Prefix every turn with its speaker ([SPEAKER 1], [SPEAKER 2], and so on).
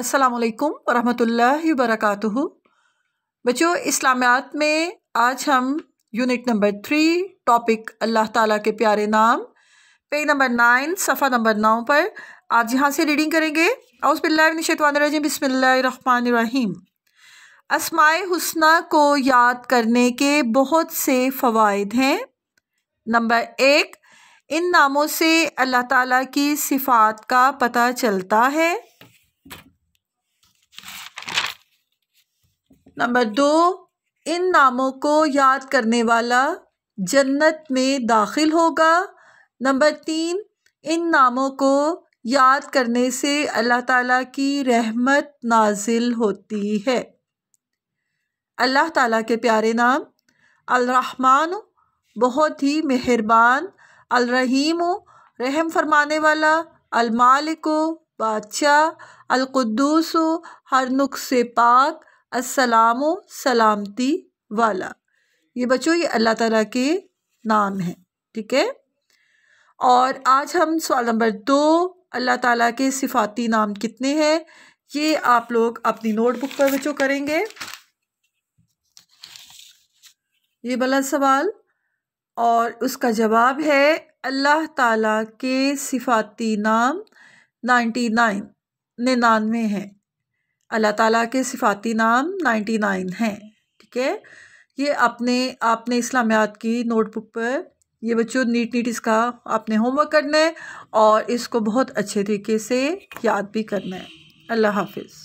[SPEAKER 1] अस्सलाम वालेकुम रहमतुल्लाहि वरकatuह बच्चों इस्लामियात में आज हम unit number three topic Allah ताला के प्यारे नाम पेज नंबर नाइन सफ़ा नंबर नौ पर आज यहाँ से रीडिंग करेंगे अउसबिल्लाशतवानरजीम बसमीम असमाय हुसना को याद करने के बहुत से फ़वाद हैं नंबर एक इन नामों से अल्लाह ताला की सिफ़ात का पता चलता है नंबर दो इन नामों को याद करने वाला जन्नत में दाखिल होगा नंबर तीन इन नामों को याद करने से अल्लाह ताला की रहमत नाजिल होती है अल्लाह ताला के प्यारे नाम अलरहमान बहुत ही मेहरबान अलरहीम रहम फरमाने वाला अलमालिक बादशाह अलकुद्दूस हर नुख से पाक असलाम सलामती वाला ये बच्चों ये अल्लाह ताला के नाम हैं ठीक है और आज हम सवाल नंबर दो अल्लाह ताला के सिफाती नाम कितने हैं ये आप लोग अपनी नोटबुक पर बच्चों करेंगे ये वाला सवाल और उसका जवाब है अल्लाह ताला के सिफाती नाम नाइन्टी नाइन निन्यानवे हैं अल्लाह ताला के सिफाती नाम नाइन्टी नाइन हैं ठीक है ये अपने आपने इस्लामियात की नोटबुक पर ये बच्चों नीट नीट इसका आपने होमवर्क करना है और इसको बहुत अच्छे तरीके से याद भी करना है अल्लाह हाफिज़